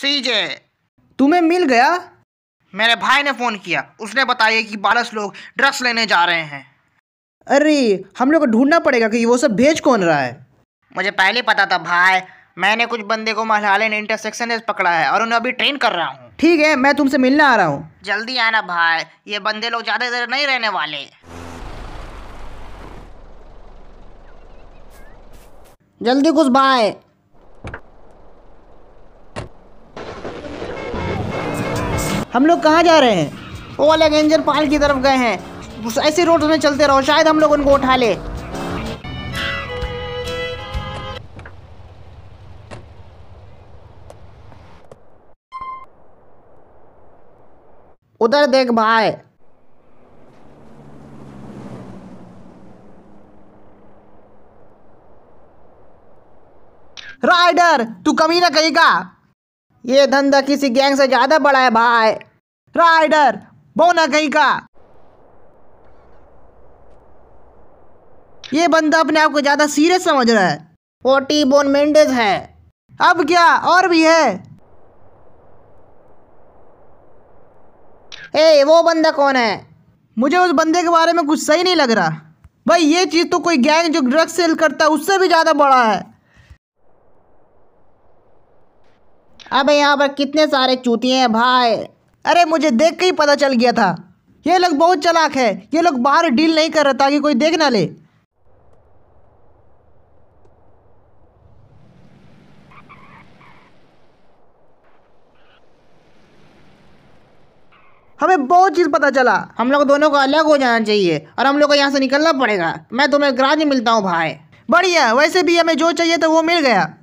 सीजे तुम्हें मिल गया मेरे भाई ने फ़ोन किया उसने बताया कि बारस लोग ड्रग्स लेने जा रहे हैं अरे हम लोग को ढूंढना पड़ेगा कि वो सब भेज कौन रहा है मुझे पहले पता था भाई मैंने कुछ बंदे को मलहालन इंटरसेक्शन पकड़ा है और उन्हें अभी ट्रेन कर रहा हूँ ठीक है मैं तुमसे मिलने आ रहा हूँ जल्दी आना भाई ये बंदे लोग ज़्यादा देर नहीं रहने वाले जल्दी कुछ भाई हम लोग कहाँ जा रहे हैं वो अलग एंजर पाल की तरफ गए हैं ऐसे रोड में चलते रहो शायद हम लोग उनको उठा ले उधर देख भाई राइडर तू कमीना का ये धंधा किसी गैंग से ज़्यादा बड़ा है भाई राइडर बोना कहीं का ये बंदा अपने आप को ज़्यादा सीरियस समझ रहा है ओटी बोन मेंडेज है अब क्या और भी है ए वो बंदा कौन है मुझे उस बंदे के बारे में कुछ सही नहीं लग रहा भाई ये चीज़ तो कोई गैंग जो ड्रग्स सेल करता है उससे भी ज़्यादा बड़ा है अब यहाँ पर कितने सारे चूतिए हैं भाई अरे मुझे देख के ही पता चल गया था ये लोग बहुत चलाक है ये लोग बाहर डील नहीं कर रहे ताकि कोई देख ना ले हमें बहुत चीज़ पता चला हम लोग दोनों को अलग हो जाना चाहिए और हम लोग को यहाँ से निकलना पड़ेगा मैं तुम्हें ग्राज मिलता हूँ भाई बढ़िया वैसे भी हमें जो चाहिए था वो मिल गया